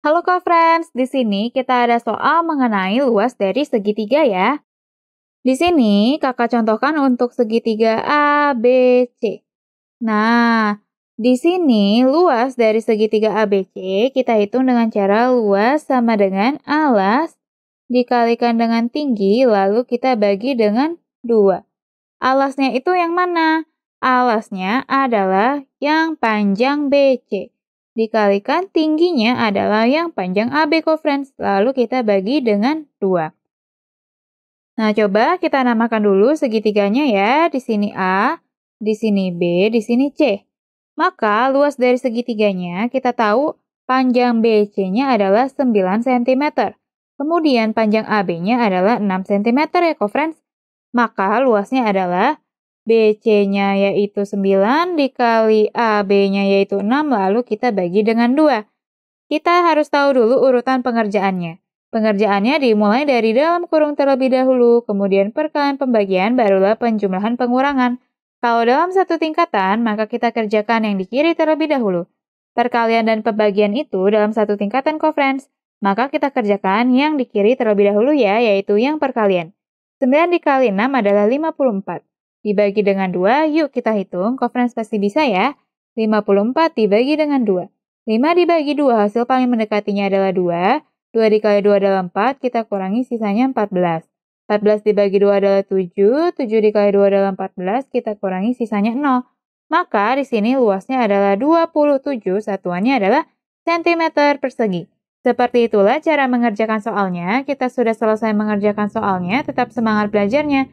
Halo kak friends di sini kita ada soal mengenai luas dari segitiga ya. Di sini kakak contohkan untuk segitiga A, B, C. Nah, di sini luas dari segitiga ABC kita hitung dengan cara luas sama dengan alas dikalikan dengan tinggi lalu kita bagi dengan 2. Alasnya itu yang mana? Alasnya adalah yang panjang BC dikalikan tingginya adalah yang panjang AB friends lalu kita bagi dengan 2. Nah, coba kita namakan dulu segitiganya ya. Di sini A, di sini B, di sini C. Maka, luas dari segitiganya kita tahu panjang BC-nya adalah 9 cm. Kemudian panjang AB-nya adalah 6 cm ya, friends. Maka luasnya adalah BC-nya yaitu 9 dikali AB-nya yaitu 6 lalu kita bagi dengan 2. Kita harus tahu dulu urutan pengerjaannya. Pengerjaannya dimulai dari dalam kurung terlebih dahulu, kemudian perkalian pembagian barulah penjumlahan pengurangan. Kalau dalam satu tingkatan, maka kita kerjakan yang di kiri terlebih dahulu. Perkalian dan pembagian itu dalam satu tingkatan conference, maka kita kerjakan yang di kiri terlebih dahulu ya, yaitu yang perkalian. 9 dikali 6 adalah 54. Dibagi dengan 2, yuk kita hitung. Conference pasti bisa ya. 54 dibagi dengan 2. 5 dibagi 2, hasil paling mendekatinya adalah 2. 2 dikali 2 adalah 4, kita kurangi sisanya 14. 14 dibagi 2 adalah 7, 7 dikali 2 adalah 14, kita kurangi sisanya 0. Maka di sini luasnya adalah 27, satuannya adalah cm persegi. Seperti itulah cara mengerjakan soalnya. Kita sudah selesai mengerjakan soalnya, tetap semangat belajarnya.